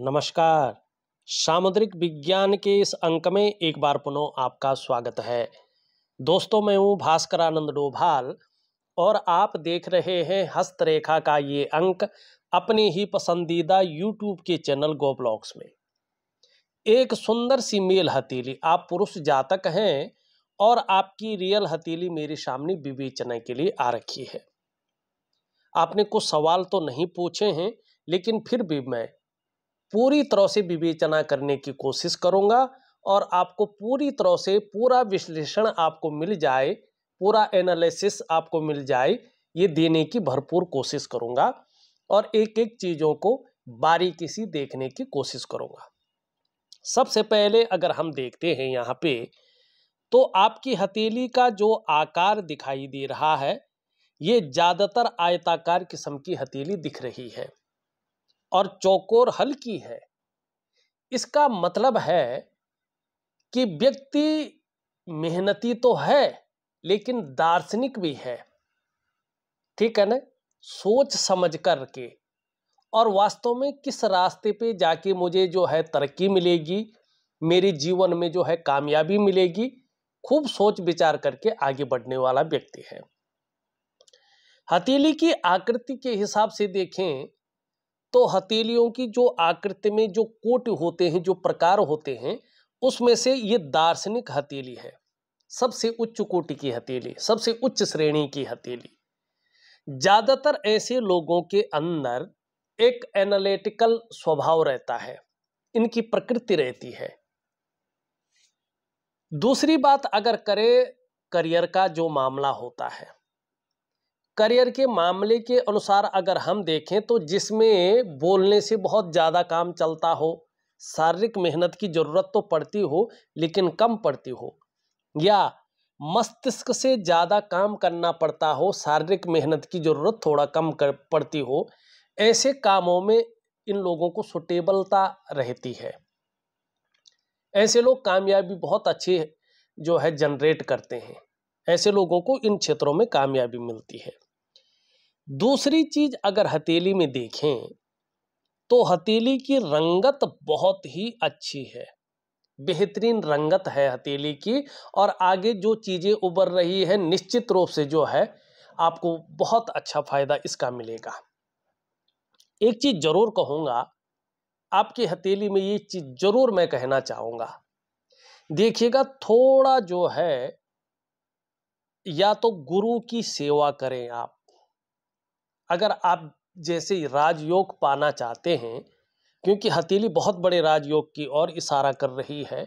नमस्कार सामुद्रिक विज्ञान के इस अंक में एक बार पुनः आपका स्वागत है दोस्तों मैं हूँ भास्करानंद डोभाल और आप देख रहे हैं हस्तरेखा का ये अंक अपने ही पसंदीदा यूट्यूब के चैनल गोब्लॉक्स में एक सुंदर सी मेल हथेली आप पुरुष जातक हैं और आपकी रियल हथेली मेरे सामने विवेचना के लिए आ रखी है आपने कुछ सवाल तो नहीं पूछे हैं लेकिन फिर भी मैं पूरी तरह से विवेचना करने की कोशिश करूँगा और आपको पूरी तरह से पूरा विश्लेषण आपको मिल जाए पूरा एनालिसिस आपको मिल जाए ये देने की भरपूर कोशिश करूँगा और एक एक चीज़ों को बारीकी से देखने की कोशिश करूँगा सबसे पहले अगर हम देखते हैं यहाँ पे तो आपकी हथेली का जो आकार दिखाई दे रहा है ये ज़्यादातर आयताकार किस्म की हथेली दिख रही है और चौकोर हल्की है इसका मतलब है कि व्यक्ति मेहनती तो है लेकिन दार्शनिक भी है ठीक है ना सोच समझ कर के और वास्तव में किस रास्ते पे जाके मुझे जो है तरक्की मिलेगी मेरे जीवन में जो है कामयाबी मिलेगी खूब सोच विचार करके आगे बढ़ने वाला व्यक्ति है हथेली की आकृति के हिसाब से देखें तो हथेलियों की जो आकृति में जो कोट होते हैं जो प्रकार होते हैं उसमें से ये दार्शनिक हथेली है सबसे उच्च कोटि की हथेली सबसे उच्च श्रेणी की हथेली ज़्यादातर ऐसे लोगों के अंदर एक एनालिटिकल स्वभाव रहता है इनकी प्रकृति रहती है दूसरी बात अगर करें करियर का जो मामला होता है करियर के मामले के अनुसार अगर हम देखें तो जिसमें बोलने से बहुत ज़्यादा काम चलता हो शारीरिक मेहनत की ज़रूरत तो पड़ती हो लेकिन कम पड़ती हो या मस्तिष्क से ज़्यादा काम करना पड़ता हो शारीरिक मेहनत की ज़रूरत थोड़ा कम कर पड़ती हो ऐसे कामों में इन लोगों को सुटेबलता रहती है ऐसे लोग कामयाबी बहुत अच्छी जो है जनरेट करते हैं ऐसे लोगों को इन क्षेत्रों में कामयाबी मिलती है दूसरी चीज़ अगर हथेली में देखें तो हथेली की रंगत बहुत ही अच्छी है बेहतरीन रंगत है हथेली की और आगे जो चीज़ें उभर रही है निश्चित रूप से जो है आपको बहुत अच्छा फ़ायदा इसका मिलेगा एक चीज़ ज़रूर कहूँगा आपकी हथेली में ये चीज़ ज़रूर मैं कहना चाहूँगा देखिएगा थोड़ा जो है या तो गुरु की सेवा करें आप अगर आप जैसे राजयोग पाना चाहते हैं क्योंकि हथेली बहुत बड़े राजयोग की ओर इशारा कर रही है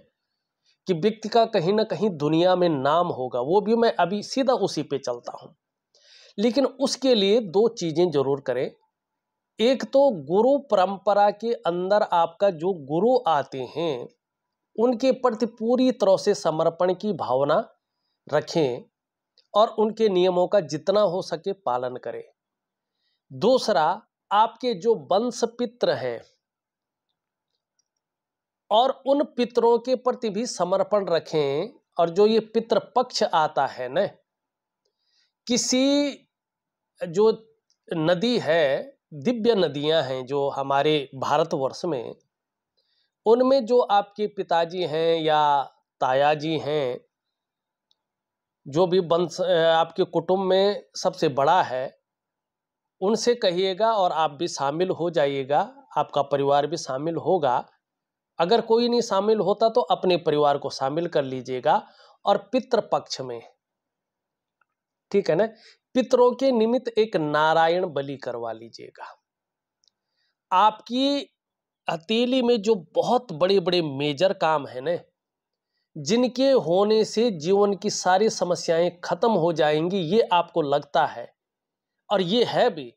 कि व्यक्ति का कहीं ना कहीं दुनिया में नाम होगा वो भी मैं अभी सीधा उसी पे चलता हूँ लेकिन उसके लिए दो चीज़ें जरूर करें एक तो गुरु परंपरा के अंदर आपका जो गुरु आते हैं उनके प्रति पूरी तरह से समर्पण की भावना रखें और उनके नियमों का जितना हो सके पालन करें दूसरा आपके जो वंश पित्र हैं और उन पितरों के प्रति भी समर्पण रखें और जो ये पितृ पक्ष आता है न किसी जो नदी है दिव्य नदियां हैं जो हमारे भारतवर्ष में उनमें जो आपके पिताजी हैं या तायाजी हैं जो भी वंश आपके कुटुंब में सबसे बड़ा है उनसे कहिएगा और आप भी शामिल हो जाइएगा आपका परिवार भी शामिल होगा अगर कोई नहीं शामिल होता तो अपने परिवार को शामिल कर लीजिएगा और पितृ पक्ष में ठीक है ना पितरों के निमित्त एक नारायण बलि करवा लीजिएगा आपकी हथेली में जो बहुत बड़े बड़े मेजर काम है ना जिनके होने से जीवन की सारी समस्याएं खत्म हो जाएंगी ये आपको लगता है और ये है भी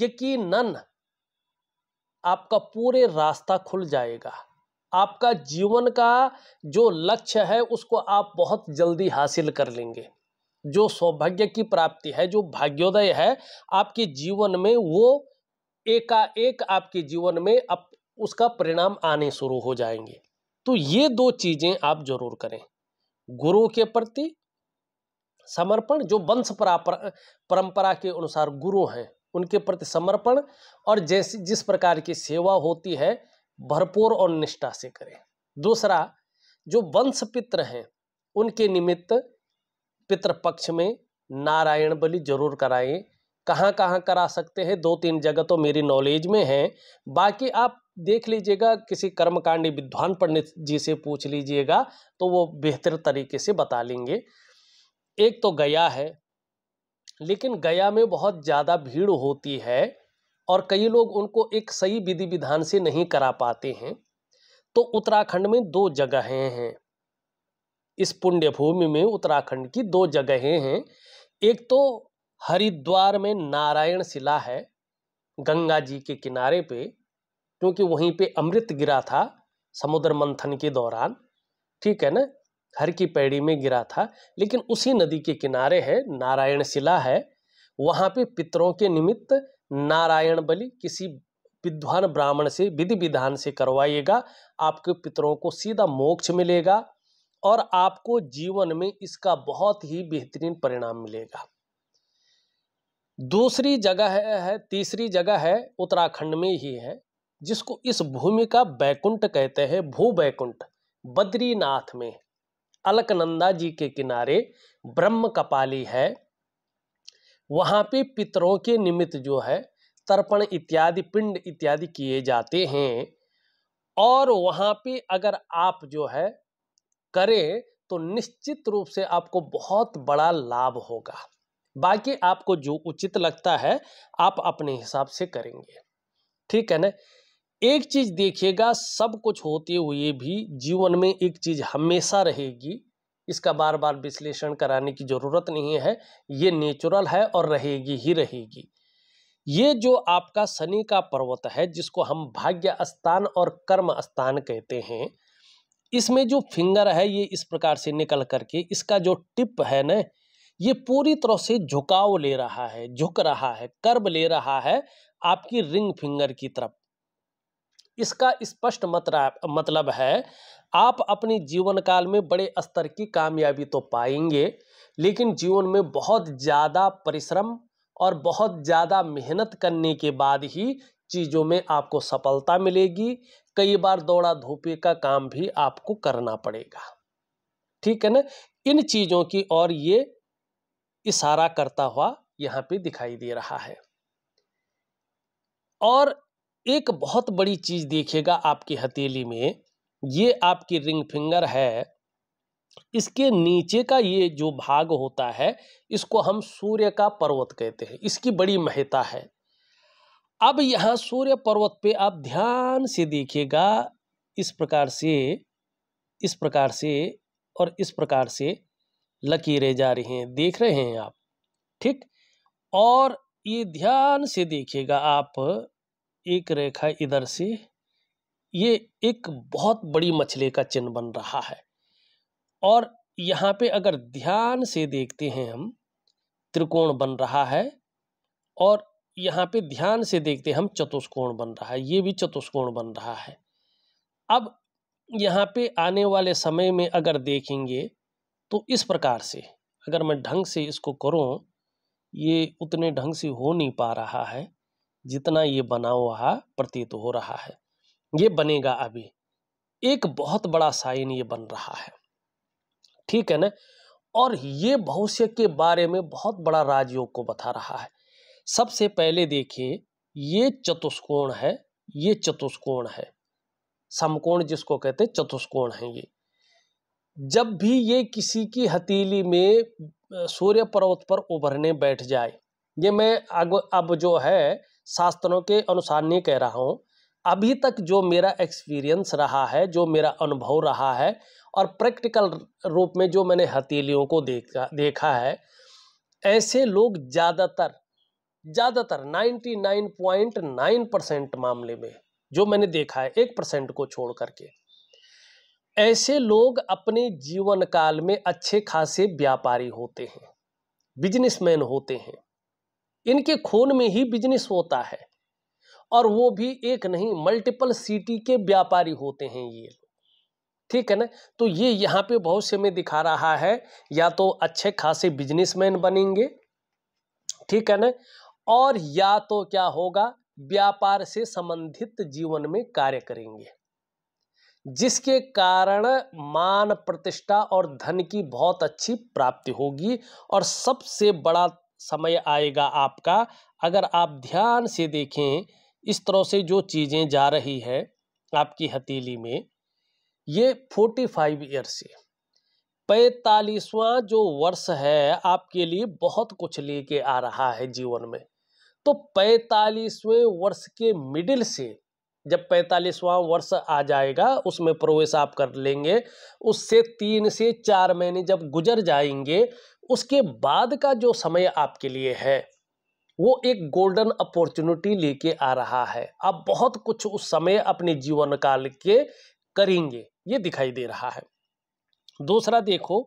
यकीनन आपका पूरे रास्ता खुल जाएगा आपका जीवन का जो लक्ष्य है उसको आप बहुत जल्दी हासिल कर लेंगे जो सौभाग्य की प्राप्ति है जो भाग्योदय है आपके जीवन में वो एकाएक आपके जीवन में अब उसका परिणाम आने शुरू हो जाएंगे तो ये दो चीज़ें आप जरूर करें गुरु के प्रति समर्पण जो वंश परंपरा के अनुसार गुरु हैं उनके प्रति समर्पण और जैसी जिस प्रकार की सेवा होती है भरपूर और निष्ठा से करें दूसरा जो वंश पित्र हैं उनके निमित्त पितृपक्ष में नारायण बलि जरूर कराएं कहाँ कहाँ करा सकते हैं दो तीन जगह तो मेरी नॉलेज में है बाकी आप देख लीजिएगा किसी कर्मकांडी विद्वान पंडित जी से पूछ लीजिएगा तो वो बेहतर तरीके से बता लेंगे एक तो गया है लेकिन गया में बहुत ज़्यादा भीड़ होती है और कई लोग उनको एक सही विधि विधान से नहीं करा पाते हैं तो उत्तराखंड में दो जगहें हैं इस पुण्य भूमि में उत्तराखंड की दो जगहें हैं एक तो हरिद्वार में नारायण शिला है गंगा जी के किनारे पे क्योंकि वहीं पे अमृत गिरा था समुद्र मंथन के दौरान ठीक है ना घर की पैड़ी में गिरा था लेकिन उसी नदी के किनारे है नारायण शिला है वहाँ पे पितरों के निमित्त नारायण बलि किसी विद्वान ब्राह्मण से विधि विधान से करवाइएगा आपके पितरों को सीधा मोक्ष मिलेगा और आपको जीवन में इसका बहुत ही बेहतरीन परिणाम मिलेगा दूसरी जगह है, है तीसरी जगह है उत्तराखंड में ही है जिसको इस भूमि का बैकुंठ कहते हैं भू बैकुंठ बद्रीनाथ में अलकनंदा जी के किनारे ब्रह्म कपाली है वहाँ पे पितरों के निमित्त जो है तर्पण इत्यादि पिंड इत्यादि किए जाते हैं और वहाँ पे अगर आप जो है करें तो निश्चित रूप से आपको बहुत बड़ा लाभ होगा बाकी आपको जो उचित लगता है आप अपने हिसाब से करेंगे ठीक है ना एक चीज देखिएगा सब कुछ होते हुए भी जीवन में एक चीज हमेशा रहेगी इसका बार बार विश्लेषण कराने की जरूरत नहीं है ये नेचुरल है और रहेगी ही रहेगी ये जो आपका शनि का पर्वत है जिसको हम भाग्य स्थान और कर्म स्थान कहते हैं इसमें जो फिंगर है ये इस प्रकार से निकल करके इसका जो टिप है ना ये पूरी तरह से झुकाव ले रहा है झुक रहा है कर्ब ले रहा है आपकी रिंग फिंगर की तरफ इसका स्पष्ट मतलब है आप अपने जीवन काल में बड़े स्तर की कामयाबी तो पाएंगे लेकिन जीवन में बहुत ज़्यादा परिश्रम और बहुत ज़्यादा मेहनत करने के बाद ही चीज़ों में आपको सफलता मिलेगी कई बार दौड़ा धोपे का काम भी आपको करना पड़ेगा ठीक है ना इन चीज़ों की और ये इशारा करता हुआ यहाँ पे दिखाई दे रहा है और एक बहुत बड़ी चीज़ देखिएगा आपकी हथेली में ये आपकी रिंग फिंगर है इसके नीचे का ये जो भाग होता है इसको हम सूर्य का पर्वत कहते हैं इसकी बड़ी महत्ता है अब यहाँ सूर्य पर्वत पे आप ध्यान से देखिएगा इस प्रकार से इस प्रकार से और इस प्रकार से लकीरें जा रही हैं देख रहे हैं आप ठीक और ये ध्यान से देखिएगा आप एक रेखा इधर से ये एक बहुत बड़ी मछली का चिन्ह बन रहा है और यहाँ पे अगर ध्यान से देखते हैं हम त्रिकोण बन रहा है और यहाँ पे ध्यान से देखते हम चतुष्कोण बन रहा है ये भी चतुष्कोण बन रहा है अब यहाँ पे आने वाले समय में अगर देखेंगे तो इस प्रकार से अगर मैं ढंग से इसको करूँ ये उतने ढंग से हो नहीं पा रहा है जितना ये बना हुआ प्रतीत हो रहा है ये बनेगा अभी एक बहुत बड़ा साइन ये बन रहा है ठीक है ना और ये भविष्य के बारे में बहुत बड़ा राजयोग को बता रहा है सबसे पहले देखिए ये चतुष्कोण है ये चतुष्कोण है समकोण जिसको कहते हैं चतुष्कोण है ये जब भी ये किसी की हथेली में सूर्य पर्वत पर उभरने बैठ जाए ये मैं अब अब जो है शास्त्रों के अनुसार नहीं कह रहा हूँ अभी तक जो मेरा एक्सपीरियंस रहा है जो मेरा अनुभव रहा है और प्रैक्टिकल रूप में जो मैंने हथेलियों को देखा देखा है ऐसे लोग ज़्यादातर ज़्यादातर 99.9 परसेंट मामले में जो मैंने देखा है एक परसेंट को छोड़ करके ऐसे लोग अपने जीवन काल में अच्छे खासे व्यापारी होते हैं बिजनेसमैन होते हैं इनके खून में ही बिजनेस होता है और वो भी एक नहीं मल्टीपल सिटी के व्यापारी होते हैं ये ठीक है ना तो ये यहाँ पे से में दिखा रहा है या तो अच्छे खासे बिजनेसमैन बनेंगे ठीक है ना और या तो क्या होगा व्यापार से संबंधित जीवन में कार्य करेंगे जिसके कारण मान प्रतिष्ठा और धन की बहुत अच्छी प्राप्ति होगी और सबसे बड़ा समय आएगा आपका अगर आप ध्यान से देखें इस तरह से जो चीज़ें जा रही है आपकी हथेली में ये फोर्टी फाइव ईयर से पैतालीसवा जो वर्ष है आपके लिए बहुत कुछ लेके आ रहा है जीवन में तो पैंतालीसवें वर्ष के मिडिल से जब पैंतालीसवां वर्ष आ जाएगा उसमें प्रवेश आप कर लेंगे उससे तीन से चार महीने जब गुजर जाएंगे उसके बाद का जो समय आपके लिए है वो एक गोल्डन अपॉर्चुनिटी लेके आ रहा है आप बहुत कुछ उस समय अपने जीवन काल के करेंगे ये दिखाई दे रहा है दूसरा देखो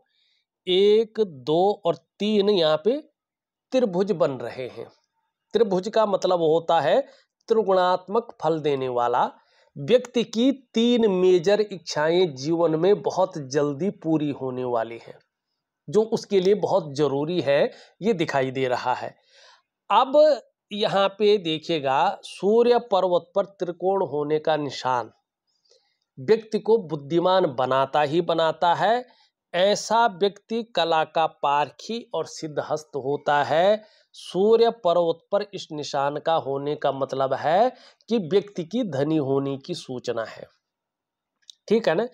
एक दो और तीन यहाँ पे त्रिभुज बन रहे हैं त्रिभुज का मतलब होता है त्रिगुणात्मक फल देने वाला व्यक्ति की तीन मेजर इच्छाएं जीवन में बहुत जल्दी पूरी होने वाली हैं जो उसके लिए बहुत ज़रूरी है ये दिखाई दे रहा है अब यहाँ पे देखिएगा सूर्य पर्वत पर त्रिकोण होने का निशान व्यक्ति को बुद्धिमान बनाता ही बनाता है ऐसा व्यक्ति कला का पारखी और सिद्धहस्त होता है सूर्य पर्वत पर इस निशान का होने का मतलब है कि व्यक्ति की धनी होने की सूचना है ठीक है ना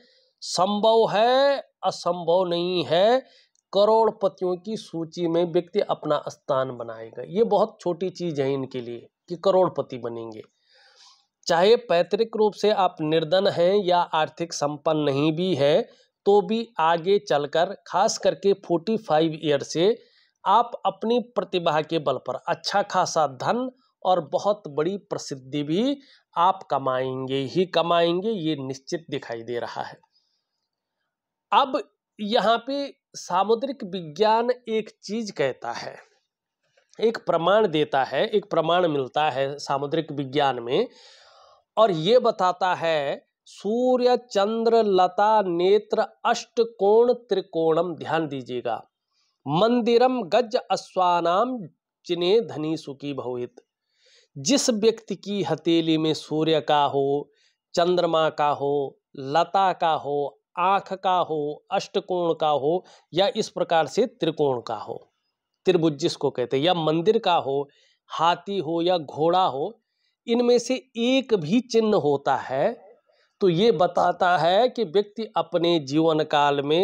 संभव है असंभव नहीं है करोड़पतियों की सूची में व्यक्ति अपना स्थान बनाएगा ये बहुत छोटी चीज़ है इनके लिए कि करोड़पति बनेंगे चाहे पैतृक रूप से आप निर्धन हैं या आर्थिक संपन्न नहीं भी है तो भी आगे चलकर खास करके फोर्टी फाइव ईयर से आप अपनी प्रतिभा के बल पर अच्छा खासा धन और बहुत बड़ी प्रसिद्धि भी आप कमाएंगे ही कमाएंगे ये निश्चित दिखाई दे रहा है अब यहाँ पे सामुद्रिक विज्ञान एक चीज कहता है एक प्रमाण देता है एक प्रमाण मिलता है सामुद्रिक विज्ञान में और ये बताता है सूर्य चंद्र लता नेत्र अष्ट कोण त्रिकोणम ध्यान दीजिएगा मंदिरम गज अश्वानाम चिने धनी सुखी भवित जिस व्यक्ति की हथेली में सूर्य का हो चंद्रमा का हो लता का हो आँख का हो अष्टकोण का हो या इस प्रकार से त्रिकोण का हो त्रिभुज जिसको कहते हैं या मंदिर का हो हाथी हो या घोड़ा हो इनमें से एक भी चिन्ह होता है तो ये बताता है कि व्यक्ति अपने जीवन काल में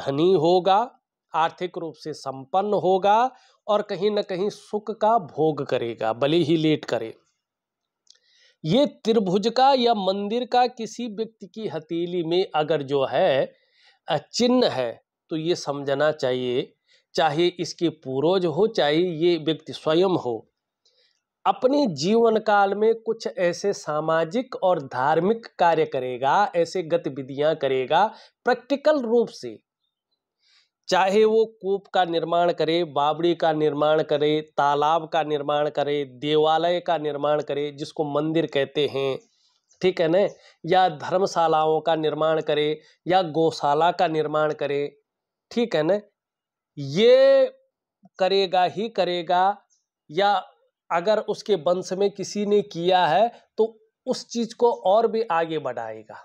धनी होगा आर्थिक रूप से संपन्न होगा और कहीं ना कहीं सुख का भोग करेगा भले ही लेट करे ये त्रिभुज का या मंदिर का किसी व्यक्ति की हथेली में अगर जो है चिन्ह है तो ये समझना चाहिए चाहे इसके पूर्वज हो चाहे ये व्यक्ति स्वयं हो अपने जीवन काल में कुछ ऐसे सामाजिक और धार्मिक कार्य करेगा ऐसे गतिविधियां करेगा प्रैक्टिकल रूप से चाहे वो कूप का निर्माण करे बाबड़ी का निर्माण करे तालाब का निर्माण करे देवालय का निर्माण करे जिसको मंदिर कहते हैं ठीक है ना या धर्मशालाओं का निर्माण करे या गौशाला का निर्माण करे ठीक है ना ये करेगा ही करेगा या अगर उसके वंश में किसी ने किया है तो उस चीज़ को और भी आगे बढ़ाएगा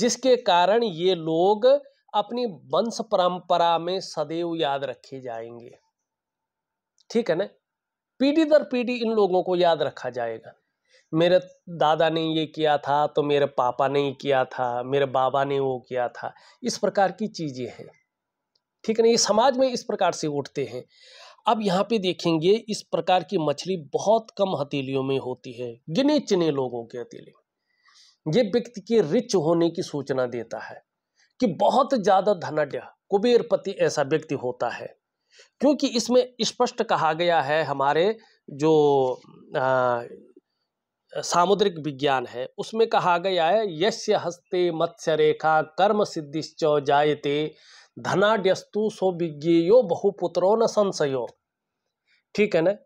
जिसके कारण ये लोग अपनी वंश परंपरा में सदैव याद रखे जाएंगे ठीक है ना पीढ़ी दर पीढ़ी इन लोगों को याद रखा जाएगा मेरे दादा ने ये किया था तो मेरे पापा ने ये किया था मेरे बाबा ने वो किया था इस प्रकार की चीज़ें हैं ठीक है ना ये समाज में इस प्रकार से उठते हैं अब यहाँ पे देखेंगे इस प्रकार की मछली बहुत कम हथेलियों में होती है गिने चिने लोगों के हथेली ये व्यक्ति के रिच होने की सूचना देता है कि बहुत ज़्यादा धनड्य कुबेरपति ऐसा व्यक्ति होता है क्योंकि इसमें स्पष्ट कहा गया है हमारे जो आ, सामुद्रिक विज्ञान है उसमें कहा गया है यश्य हस्ते मत्स्य रेखा कर्म सिद्धिश्च जायते धनाड्यस्तु सो यो बहुपुत्रो न संशयो ठीक है ना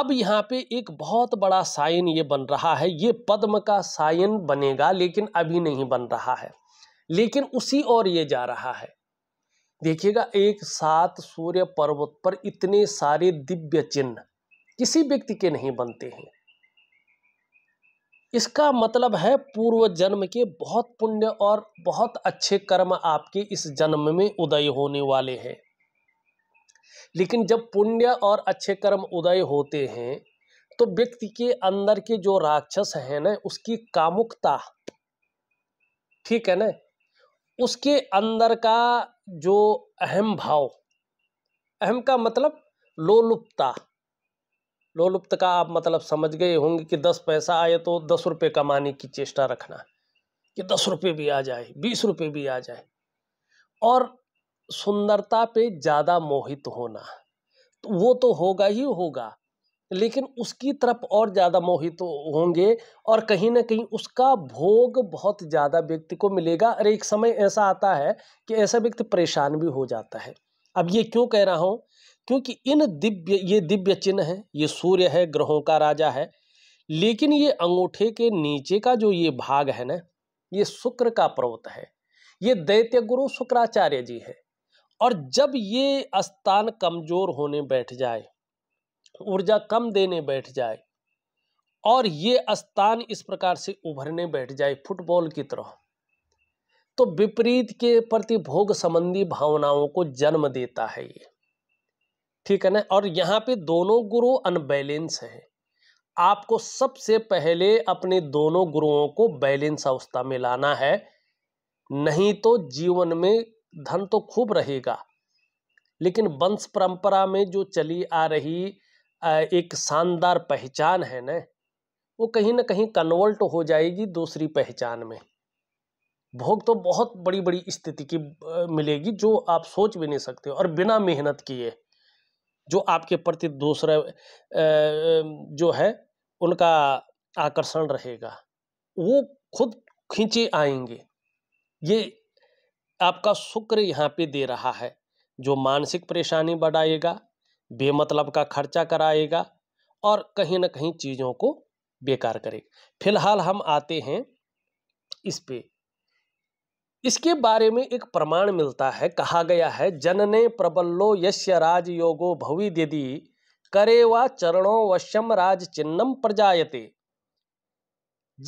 अब यहाँ पे एक बहुत बड़ा साइन ये बन रहा है ये पद्म का साइन बनेगा लेकिन अभी नहीं बन रहा है लेकिन उसी और ये जा रहा है देखिएगा एक साथ सूर्य पर्वत पर इतने सारे दिव्य चिन्ह किसी व्यक्ति के नहीं बनते हैं इसका मतलब है पूर्व जन्म के बहुत पुण्य और बहुत अच्छे कर्म आपके इस जन्म में उदय होने वाले हैं लेकिन जब पुण्य और अच्छे कर्म उदय होते हैं तो व्यक्ति के अंदर के जो राक्षस है ना उसकी कामुकता ठीक है ना उसके अंदर का जो अहम भाव अहम का मतलब लोलुप्ता लोलुप्त का आप मतलब समझ गए होंगे कि दस पैसा आए तो दस रुपये कमाने की चेष्टा रखना कि दस रुपये भी आ जाए बीस रुपये भी आ जाए और सुंदरता पे ज़्यादा मोहित होना तो वो तो होगा ही होगा लेकिन उसकी तरफ और ज़्यादा मोहित होंगे और कहीं ना कहीं उसका भोग बहुत ज़्यादा व्यक्ति को मिलेगा और एक समय ऐसा आता है कि ऐसा व्यक्ति परेशान भी हो जाता है अब ये क्यों कह रहा हूँ क्योंकि इन दिव्य ये दिव्य चिन्ह है ये सूर्य है ग्रहों का राजा है लेकिन ये अंगूठे के नीचे का जो ये भाग है ना ये शुक्र का पर्वत है ये दैत्य गुरु शुक्राचार्य जी है और जब ये स्थान कमजोर होने बैठ जाए ऊर्जा कम देने बैठ जाए और ये स्थान इस प्रकार से उभरने बैठ जाए फुटबॉल की तरह तो विपरीत के प्रति भोग संबंधी भावनाओं को जन्म देता है ये ठीक है ना और यहाँ पे दोनों गुरु अनबैलेंस है आपको सबसे पहले अपने दोनों गुरुओं को बैलेंस अवस्था में लाना है नहीं तो जीवन में धन तो खूब रहेगा लेकिन वंश परंपरा में जो चली आ रही एक शानदार पहचान है न वो कहीं ना कहीं कन्वर्ट हो जाएगी दूसरी पहचान में भोग तो बहुत बड़ी बड़ी स्थिति की मिलेगी जो आप सोच भी नहीं सकते और बिना मेहनत किए जो आपके प्रति दूसरा जो है उनका आकर्षण रहेगा वो खुद खींचे आएंगे ये आपका शुक्र यहाँ पे दे रहा है जो मानसिक परेशानी बढ़ाएगा बेमतलब का खर्चा कराएगा और कहीं ना कहीं चीज़ों को बेकार करेगा फिलहाल हम आते हैं इस पे इसके बारे में एक प्रमाण मिलता है कहा गया है जनने प्रबल्लो यश्य राजयोगो भवि दि करे व चरणों वश्यम राज चिन्हम प्रजायते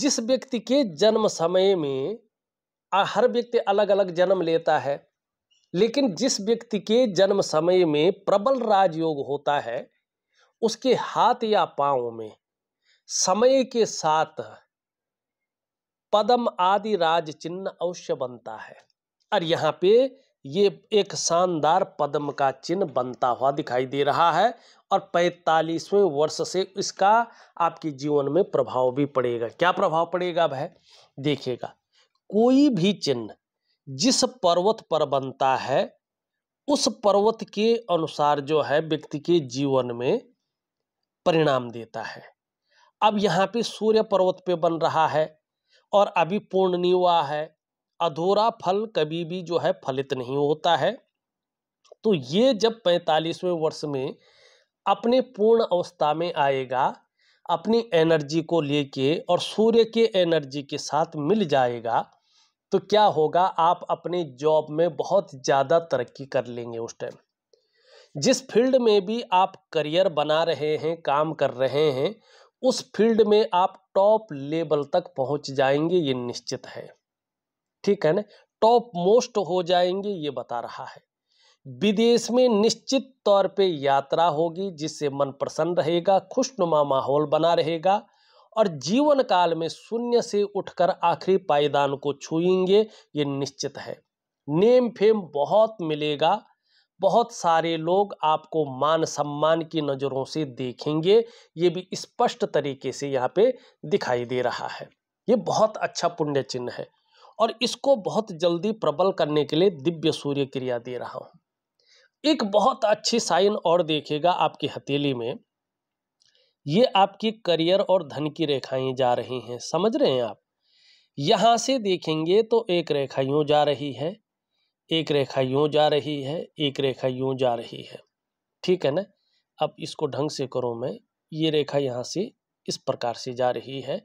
जिस व्यक्ति के जन्म समय में हर व्यक्ति अलग अलग जन्म लेता है लेकिन जिस व्यक्ति के जन्म समय में प्रबल राजयोग होता है उसके हाथ या पांव में समय के साथ पदम आदि राज चिन्ह अवश्य बनता है और यहाँ पे ये एक शानदार पदम का चिन्ह बनता हुआ दिखाई दे रहा है और पैतालीसवें वर्ष से इसका आपके जीवन में प्रभाव भी पड़ेगा क्या प्रभाव पड़ेगा भाई देखिएगा कोई भी चिन्ह जिस पर्वत पर बनता है उस पर्वत के अनुसार जो है व्यक्ति के जीवन में परिणाम देता है अब यहाँ पे सूर्य पर्वत पे बन रहा है और अभी हुआ है अधूरा फल कभी भी जो है फलित नहीं होता है तो ये जब पैंतालीसवें वर्ष में अपने पूर्ण अवस्था में आएगा अपनी एनर्जी को लेके और सूर्य के एनर्जी के साथ मिल जाएगा तो क्या होगा आप अपने जॉब में बहुत ज़्यादा तरक्की कर लेंगे उस टाइम जिस फील्ड में भी आप करियर बना रहे हैं काम कर रहे हैं उस फील्ड में आप टॉप लेवल तक पहुंच जाएंगे ये निश्चित है ठीक है ना टॉप मोस्ट हो जाएंगे ये बता रहा है विदेश में निश्चित तौर पे यात्रा होगी जिससे मन प्रसन्न रहेगा खुशनुमा माहौल बना रहेगा और जीवन काल में शून्य से उठकर आखिरी पायदान को छुएंगे ये निश्चित है नेम फेम बहुत मिलेगा बहुत सारे लोग आपको मान सम्मान की नज़रों से देखेंगे ये भी स्पष्ट तरीके से यहाँ पे दिखाई दे रहा है ये बहुत अच्छा पुण्य चिन्ह है और इसको बहुत जल्दी प्रबल करने के लिए दिव्य सूर्य क्रिया दे रहा हूँ एक बहुत अच्छी साइन और देखेगा आपकी हथेली में ये आपकी करियर और धन की रेखाएं जा रही हैं समझ रहे हैं आप यहाँ से देखेंगे तो एक रेखा यूँ जा रही है एक रेखा यूँ जा रही है एक रेखा यूँ जा रही है ठीक है ना अब इसको ढंग से करो मैं ये रेखा यहाँ से इस प्रकार से जा रही है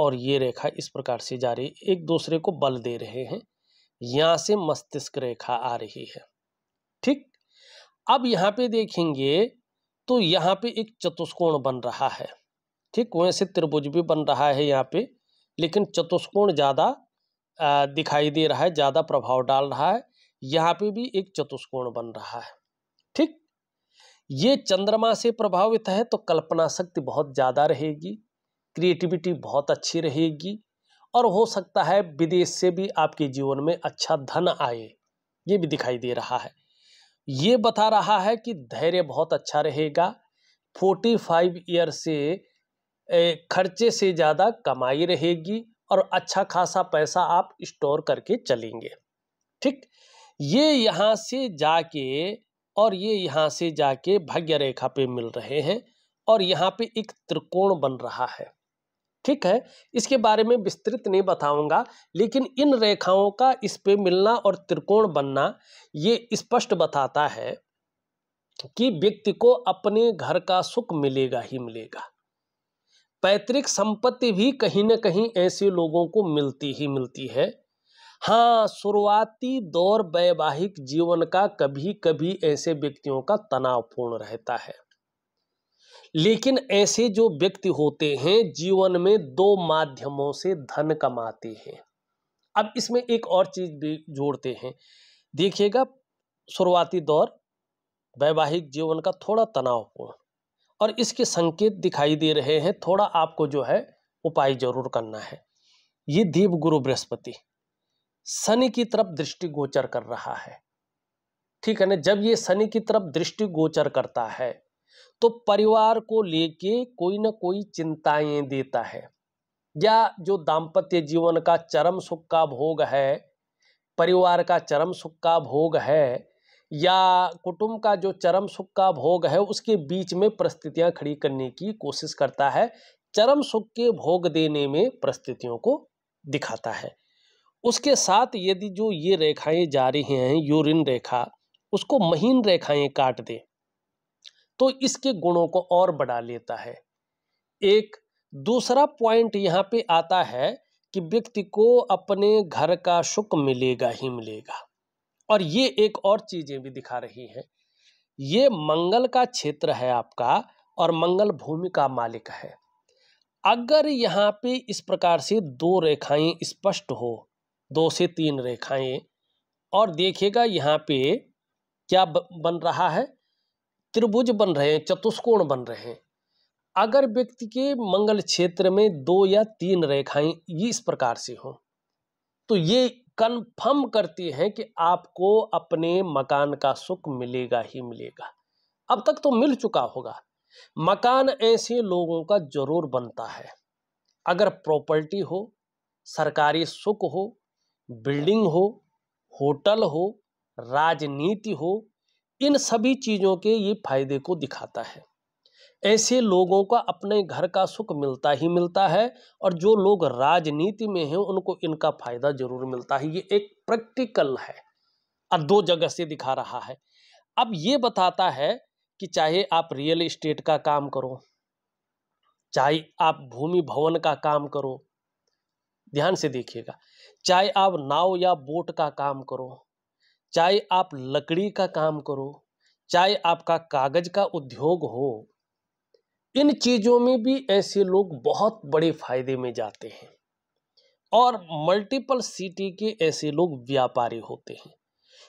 और ये रेखा इस प्रकार से जा रही है एक दूसरे को बल दे रहे हैं यहाँ से मस्तिष्क रेखा आ रही है ठीक अब यहाँ पे देखेंगे तो यहाँ पे एक चतुष्कोण बन रहा है ठीक वैसे त्रिभुज भी बन रहा है यहाँ पे लेकिन चतुष्कोण ज़्यादा दिखाई दे रहा है ज़्यादा प्रभाव डाल रहा है यहाँ पे भी एक चतुष्कोण बन रहा है ठीक ये चंद्रमा से प्रभावित है तो कल्पना शक्ति बहुत ज़्यादा रहेगी क्रिएटिविटी बहुत अच्छी रहेगी और हो सकता है विदेश से भी आपके जीवन में अच्छा धन आए ये भी दिखाई दे रहा है ये बता रहा है कि धैर्य बहुत अच्छा रहेगा फोर्टी फाइव ईयर से खर्चे से ज़्यादा कमाई रहेगी और अच्छा खासा पैसा आप स्टोर करके चलेंगे ठीक ये यहाँ से जाके और ये यहाँ से जाके भाग्य रेखा पे मिल रहे हैं और यहाँ पे एक त्रिकोण बन रहा है ठीक है इसके बारे में विस्तृत नहीं बताऊंगा लेकिन इन रेखाओं का इस पे मिलना और त्रिकोण बनना ये स्पष्ट बताता है कि व्यक्ति को अपने घर का सुख मिलेगा ही मिलेगा पैतृक संपत्ति भी कहीं ना कहीं ऐसे लोगों को मिलती ही मिलती है हाँ शुरुआती दौर वैवाहिक जीवन का कभी कभी ऐसे व्यक्तियों का तनावपूर्ण रहता है लेकिन ऐसे जो व्यक्ति होते हैं जीवन में दो माध्यमों से धन कमाते हैं अब इसमें एक और चीज़ भी जोड़ते हैं देखिएगा शुरुआती दौर वैवाहिक जीवन का थोड़ा तनावपूर्ण और इसके संकेत दिखाई दे रहे हैं थोड़ा आपको जो है उपाय जरूर करना है ये देव गुरु बृहस्पति शनि की तरफ दृष्टि गोचर कर रहा है ठीक है ना जब ये शनि की तरफ दृष्टि गोचर करता है तो परिवार को लेके कोई ना कोई चिंताएं देता है या जो दाम्पत्य जीवन का चरम सुख का भोग है परिवार का चरम सुख का भोग है या कुटुंब का जो चरम सुख का भोग है उसके बीच में परिस्थितियां खड़ी करने की कोशिश करता है चरम सुख के भोग देने में परिस्थितियों को दिखाता है उसके साथ यदि जो ये रेखाएं जा रही हैं यूरिन रेखा उसको महीन रेखाएं काट दें तो इसके गुणों को और बढ़ा लेता है एक दूसरा पॉइंट यहाँ पे आता है कि व्यक्ति को अपने घर का सुख मिलेगा ही मिलेगा और ये एक और चीज़ें भी दिखा रही हैं ये मंगल का क्षेत्र है आपका और मंगल भूमि का मालिक है अगर यहाँ पे इस प्रकार से दो रेखाएं स्पष्ट हो दो से तीन रेखाएं और देखिएगा यहाँ पे क्या बन रहा है त्रिभुज बन रहे हैं चतुष्कोण बन रहे हैं अगर व्यक्ति के मंगल क्षेत्र में दो या तीन रेखाएं इस प्रकार से हों तो ये कन्फर्म करती हैं कि आपको अपने मकान का सुख मिलेगा ही मिलेगा अब तक तो मिल चुका होगा मकान ऐसे लोगों का जरूर बनता है अगर प्रॉपर्टी हो सरकारी सुख हो बिल्डिंग हो होटल हो राजनीति हो इन सभी चीज़ों के ये फायदे को दिखाता है ऐसे लोगों का अपने घर का सुख मिलता ही मिलता है और जो लोग राजनीति में हैं उनको इनका फायदा जरूर मिलता है ये एक प्रैक्टिकल है और दो जगह से दिखा रहा है अब ये बताता है कि चाहे आप रियल इस्टेट का काम करो चाहे आप भूमि भवन का काम करो ध्यान से देखिएगा चाहे आप नाव या बोट का काम करो चाहे आप लकड़ी का काम करो चाहे आपका कागज का उद्योग हो इन चीज़ों में भी ऐसे लोग बहुत बड़े फायदे में जाते हैं और मल्टीपल सिटी के ऐसे लोग व्यापारी होते हैं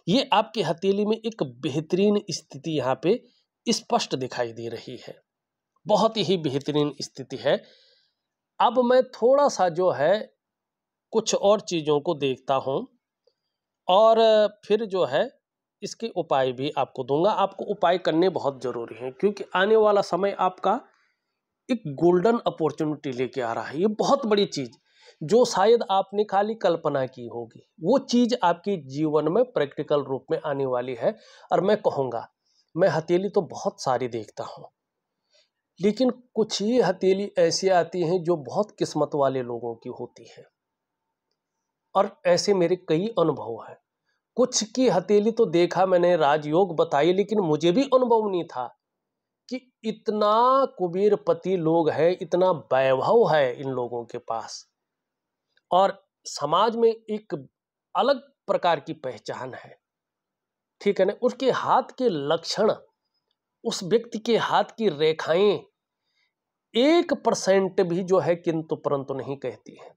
ये आपकी हथेली में एक बेहतरीन स्थिति यहाँ पे स्पष्ट दिखाई दे रही है बहुत ही बेहतरीन स्थिति है अब मैं थोड़ा सा जो है कुछ और चीज़ों को देखता हूँ और फिर जो है इसके उपाय भी आपको दूंगा आपको उपाय करने बहुत ज़रूरी हैं क्योंकि आने वाला समय आपका एक गोल्डन अपॉर्चुनिटी लेके आ रहा है ये बहुत बड़ी चीज़ जो शायद आपने खाली कल्पना की होगी वो चीज़ आपके जीवन में प्रैक्टिकल रूप में आने वाली है और मैं कहूँगा मैं हथेली तो बहुत सारी देखता हूँ लेकिन कुछ ही हथेली ऐसी आती हैं जो बहुत किस्मत वाले लोगों की होती है और ऐसे मेरे कई अनुभव हैं कुछ की हथेली तो देखा मैंने राजयोग बताई लेकिन मुझे भी अनुभव नहीं था कि इतना कुबेरपति लोग हैं इतना वैभव है इन लोगों के पास और समाज में एक अलग प्रकार की पहचान है ठीक है ना उसके हाथ के लक्षण उस व्यक्ति के हाथ की रेखाएं एक परसेंट भी जो है किंतु परंतु नहीं कहती है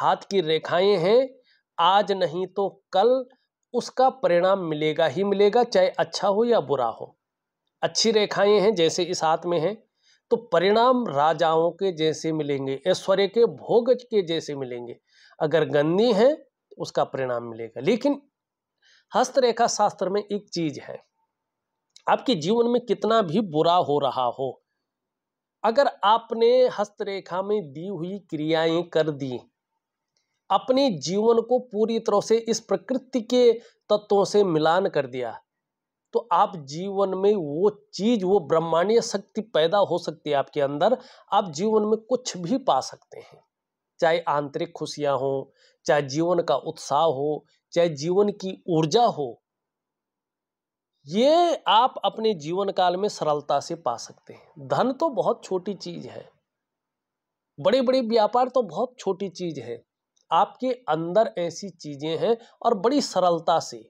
हाथ की रेखाएं हैं आज नहीं तो कल उसका परिणाम मिलेगा ही मिलेगा चाहे अच्छा हो या बुरा हो अच्छी रेखाएं हैं जैसे इस हाथ में हैं तो परिणाम राजाओं के जैसे मिलेंगे ऐश्वर्य के भोग के जैसे मिलेंगे अगर गंदी है तो उसका परिणाम मिलेगा लेकिन हस्तरेखा शास्त्र में एक चीज है आपके जीवन में कितना भी बुरा हो रहा हो अगर आपने हस्तरेखा में दी हुई क्रियाएं कर दी अपने जीवन को पूरी तरह से इस प्रकृति के तत्वों से मिलान कर दिया तो आप जीवन में वो चीज वो ब्रह्मांडीय शक्ति पैदा हो सकती है आपके अंदर आप जीवन में कुछ भी पा सकते हैं चाहे आंतरिक खुशियां हो चाहे जीवन का उत्साह हो चाहे जीवन की ऊर्जा हो ये आप अपने जीवन काल में सरलता से पा सकते हैं धन तो बहुत छोटी चीज है बड़े बड़े व्यापार तो बहुत छोटी चीज है आपके अंदर ऐसी चीज़ें हैं और बड़ी सरलता से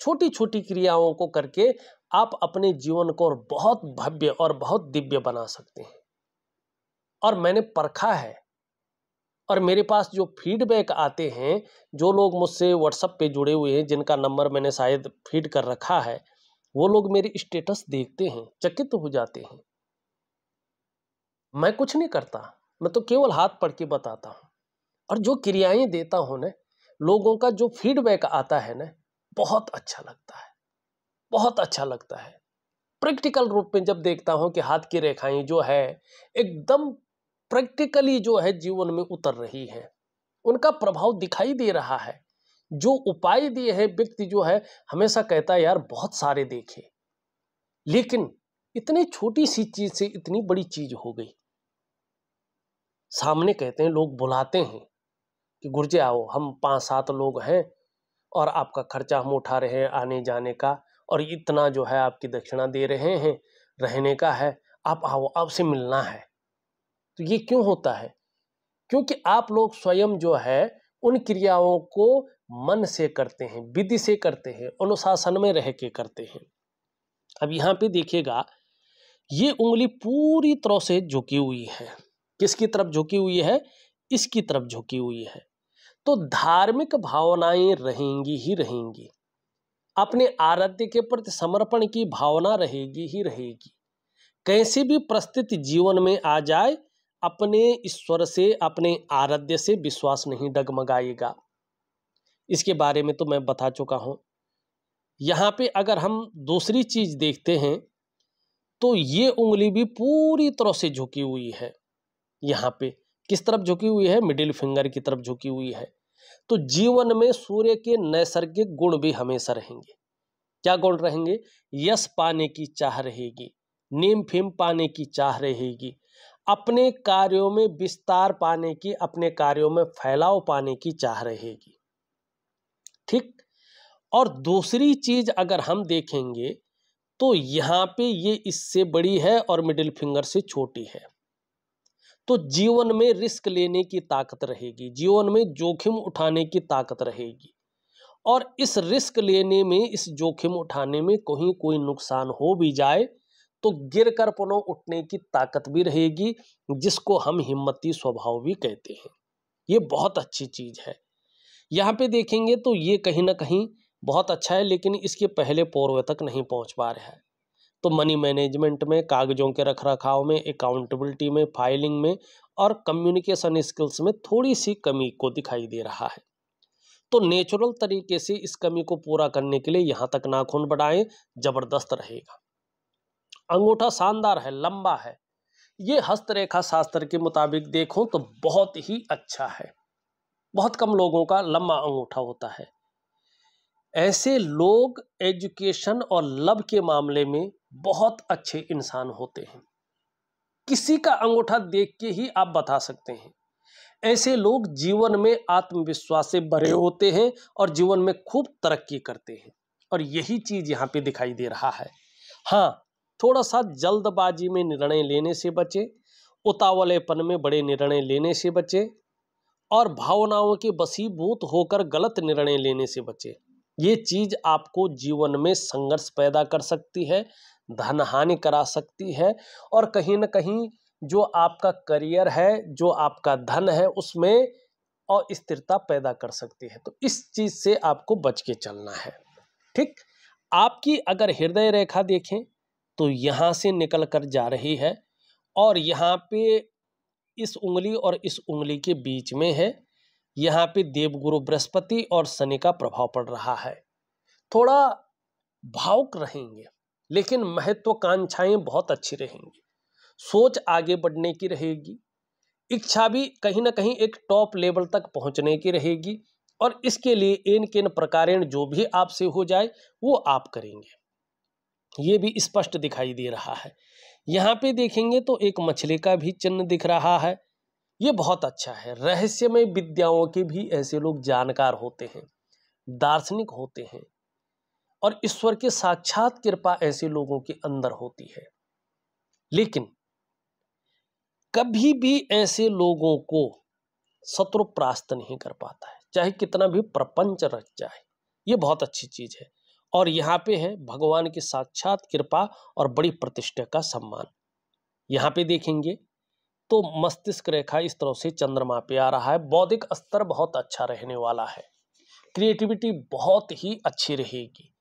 छोटी छोटी क्रियाओं को करके आप अपने जीवन को और बहुत भव्य और बहुत दिव्य बना सकते हैं और मैंने परखा है और मेरे पास जो फीडबैक आते हैं जो लोग मुझसे व्हाट्सअप पे जुड़े हुए हैं जिनका नंबर मैंने शायद फीड कर रखा है वो लोग मेरी स्टेटस देखते हैं चकित हो जाते हैं मैं कुछ नहीं करता मैं तो केवल हाथ पढ़ के बताता हूँ और जो क्रियाएं देता हूँ ना लोगों का जो फीडबैक आता है ना बहुत अच्छा लगता है बहुत अच्छा लगता है प्रैक्टिकल रूप में जब देखता हूँ कि हाथ की रेखाएं जो है एकदम प्रैक्टिकली जो है जीवन में उतर रही है उनका प्रभाव दिखाई दे रहा है जो उपाय दिए हैं व्यक्ति जो है हमेशा कहता है यार बहुत सारे देखे लेकिन इतनी छोटी सी चीज से इतनी बड़ी चीज हो गई सामने कहते हैं लोग बुलाते हैं कि गुर्जे आओ हम पाँच सात लोग हैं और आपका खर्चा हम उठा रहे हैं आने जाने का और इतना जो है आपकी दक्षिणा दे रहे हैं रहने का है आप आओ आपसे मिलना है तो ये क्यों होता है क्योंकि आप लोग स्वयं जो है उन क्रियाओं को मन से करते हैं विधि से करते हैं अनुशासन में रह के करते हैं अब यहाँ पे देखिएगा ये उंगली पूरी तरह से झुकी हुई है किसकी तरफ झुकी हुई है इसकी तरफ झुकी हुई है तो धार्मिक भावनाएं रहेंगी ही रहेंगी अपने आराध्य के प्रति समर्पण की भावना रहेगी ही रहेगी कैसी भी परिस्थिति जीवन में आ जाए अपने ईश्वर से अपने आराध्य से विश्वास नहीं डगमगाएगा इसके बारे में तो मैं बता चुका हूँ यहाँ पे अगर हम दूसरी चीज़ देखते हैं तो ये उंगली भी पूरी तरह से झुकी हुई है यहाँ पे किस तरफ झुकी हुई है मिडिल फिंगर की तरफ झुकी हुई है तो जीवन में सूर्य के नैसर्गिक गुण भी हमेशा रहेंगे क्या गुण रहेंगे यश पाने की चाह रहेगी नीम फिम पाने की चाह रहेगी अपने कार्यों में विस्तार पाने की अपने कार्यों में फैलाव पाने की चाह रहेगी ठीक और दूसरी चीज अगर हम देखेंगे तो यहाँ पे ये इससे बड़ी है और मिडिल फिंगर से छोटी है तो जीवन में रिस्क लेने की ताकत रहेगी जीवन में जोखिम उठाने की ताकत रहेगी और इस रिस्क लेने में इस जोखिम उठाने में कहीं कोई नुकसान हो भी जाए तो गिर कर पुनः उठने की ताकत भी रहेगी जिसको हम हिम्मती स्वभाव भी कहते हैं ये बहुत अच्छी चीज़ है यहाँ पे देखेंगे तो ये कहीं ना कहीं बहुत अच्छा है लेकिन इसके पहले पूर्व तक नहीं पहुँच पा रहा है तो मनी मैनेजमेंट में कागजों के रख रखाव में अकाउंटेबिलिटी में फाइलिंग में और कम्युनिकेशन स्किल्स में थोड़ी सी कमी को दिखाई दे रहा है तो नेचुरल तरीके से इस कमी को पूरा करने के लिए यहाँ तक नाखून बढ़ाएं जबरदस्त रहेगा अंगूठा शानदार है लंबा है ये हस्तरेखा शास्त्र के मुताबिक देखो तो बहुत ही अच्छा है बहुत कम लोगों का लंबा अंगूठा होता है ऐसे लोग एजुकेशन और लव के मामले में बहुत अच्छे इंसान होते हैं किसी का अंगूठा देख के ही आप बता सकते हैं ऐसे लोग जीवन में आत्मविश्वास से भरे होते हैं और जीवन में खूब तरक्की करते हैं और यही चीज़ यहाँ पे दिखाई दे रहा है हाँ थोड़ा सा जल्दबाजी में निर्णय लेने से बचे उतावलेपन में बड़े निर्णय लेने से बचे और भावनाओं के बसीभूत होकर गलत निर्णय लेने से बचे ये चीज़ आपको जीवन में संघर्ष पैदा कर सकती है धन हानि करा सकती है और कहीं ना कहीं जो आपका करियर है जो आपका धन है उसमें और स्थिरता पैदा कर सकती है तो इस चीज़ से आपको बच के चलना है ठीक आपकी अगर हृदय रेखा देखें तो यहाँ से निकल कर जा रही है और यहाँ पे इस उंगली और इस उंगली के बीच में है यहाँ पे देवगुरु बृहस्पति और शनि का प्रभाव पड़ रहा है थोड़ा भावुक रहेंगे लेकिन महत्वाकांक्षाएं बहुत अच्छी रहेंगी सोच आगे बढ़ने की रहेगी इच्छा भी कहीं ना कहीं एक टॉप लेवल तक पहुंचने की रहेगी और इसके लिए इन केन प्रकारेण जो भी आपसे हो जाए वो आप करेंगे ये भी स्पष्ट दिखाई दे रहा है यहाँ पे देखेंगे तो एक मछली का भी चिन्ह दिख रहा है ये बहुत अच्छा है रहस्यमय विद्याओं के भी ऐसे लोग जानकार होते हैं दार्शनिक होते हैं और ईश्वर के साक्षात कृपा ऐसे लोगों के अंदर होती है लेकिन कभी भी ऐसे लोगों को शत्रु प्रास्त नहीं कर पाता है चाहे कितना भी प्रपंच रच जाए ये बहुत अच्छी चीज़ है और यहाँ पे है भगवान की साक्षात कृपा और बड़ी प्रतिष्ठा का सम्मान यहाँ पे देखेंगे तो मस्तिष्क रेखा इस तरह से चंद्रमा पे आ रहा है बौद्धिक स्तर बहुत अच्छा रहने वाला है क्रिएटिविटी बहुत ही अच्छी रहेगी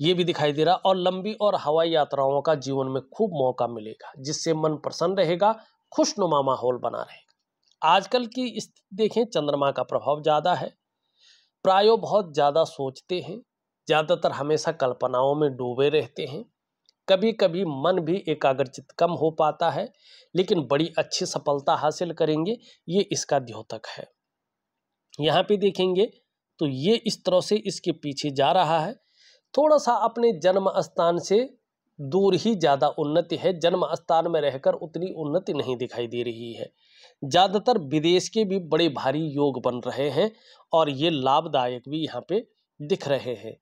ये भी दिखाई दे रहा और लंबी और हवाई यात्राओं का जीवन में खूब मौका मिलेगा जिससे मन प्रसन्न रहेगा खुशनुमा माहौल बना रहेगा आजकल की स्थिति देखें चंद्रमा का प्रभाव ज़्यादा है प्रायो बहुत ज़्यादा सोचते हैं ज़्यादातर हमेशा कल्पनाओं में डूबे रहते हैं कभी कभी मन भी एकाग्रचित कम हो पाता है लेकिन बड़ी अच्छी सफलता हासिल करेंगे ये इसका द्योतक है यहाँ पे देखेंगे तो ये इस तरह से इसके पीछे जा रहा है थोड़ा सा अपने जन्म स्थान से दूर ही ज़्यादा उन्नति है जन्म स्थान में रहकर उतनी उन्नति नहीं दिखाई दे रही है ज़्यादातर विदेश के भी बड़े भारी योग बन रहे हैं और ये लाभदायक भी यहाँ पे दिख रहे हैं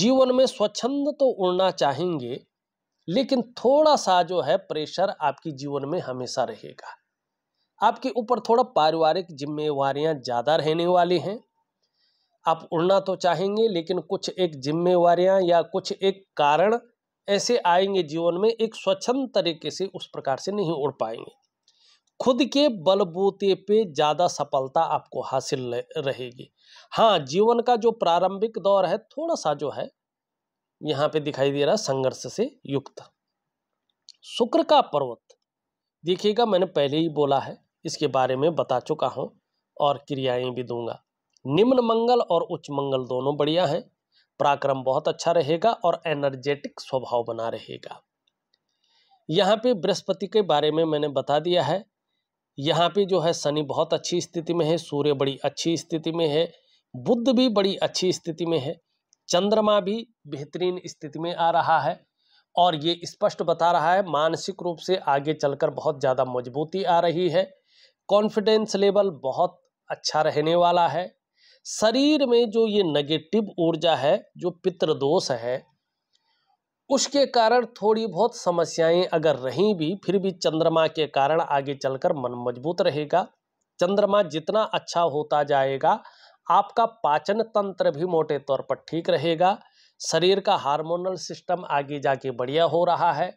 जीवन में स्वच्छंद तो उड़ना चाहेंगे लेकिन थोड़ा सा जो है प्रेशर आपकी जीवन में हमेशा रहेगा आपके ऊपर थोड़ा पारिवारिक जिम्मेवार ज़्यादा रहने वाली हैं आप उड़ना तो चाहेंगे लेकिन कुछ एक जिम्मेवार या कुछ एक कारण ऐसे आएंगे जीवन में एक स्वच्छंद तरीके से उस प्रकार से नहीं उड़ पाएंगे खुद के बलबूते पे ज़्यादा सफलता आपको हासिल रहेगी हाँ जीवन का जो प्रारंभिक दौर है थोड़ा सा जो है यहाँ पे दिखाई दे रहा संघर्ष से युक्त शुक्र का पर्वत देखिएगा मैंने पहले ही बोला है इसके बारे में बता चुका हूँ और क्रियाएं भी दूंगा निम्न मंगल और उच्च मंगल दोनों बढ़िया हैं पराक्रम बहुत अच्छा रहेगा और एनर्जेटिक स्वभाव बना रहेगा यहाँ पे बृहस्पति के बारे में मैंने बता दिया है यहाँ पे जो है शनि बहुत अच्छी स्थिति में है सूर्य बड़ी अच्छी स्थिति में है बुद्ध भी बड़ी अच्छी स्थिति में है चंद्रमा भी बेहतरीन स्थिति में आ रहा है और ये स्पष्ट बता रहा है मानसिक रूप से आगे चलकर बहुत ज़्यादा मजबूती आ रही है कॉन्फिडेंस लेवल बहुत अच्छा रहने वाला है शरीर में जो ये नेगेटिव ऊर्जा है जो पितृदोष है उसके कारण थोड़ी बहुत समस्याएं अगर रहीं भी फिर भी चंद्रमा के कारण आगे चलकर मन मजबूत रहेगा चंद्रमा जितना अच्छा होता जाएगा आपका पाचन तंत्र भी मोटे तौर पर ठीक रहेगा शरीर का हार्मोनल सिस्टम आगे जाके बढ़िया हो रहा है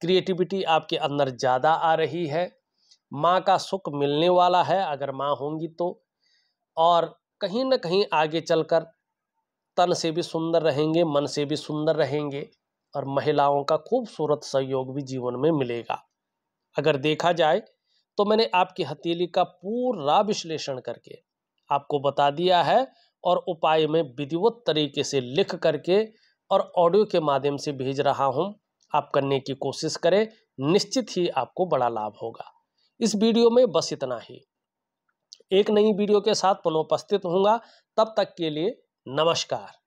क्रिएटिविटी आपके अंदर ज़्यादा आ रही है माँ का सुख मिलने वाला है अगर माँ होंगी तो और कहीं ना कहीं आगे चलकर तन से भी सुंदर रहेंगे मन से भी सुंदर रहेंगे और महिलाओं का खूबसूरत सहयोग भी जीवन में मिलेगा अगर देखा जाए तो मैंने आपकी हथेली का पूरा विश्लेषण करके आपको बता दिया है और उपाय में विधिवत तरीके से लिख करके और ऑडियो के माध्यम से भेज रहा हूँ आप करने की कोशिश करें निश्चित ही आपको बड़ा लाभ होगा इस वीडियो में बस इतना ही एक नई वीडियो के साथ पुनः उपस्थित होऊंगा तब तक के लिए नमस्कार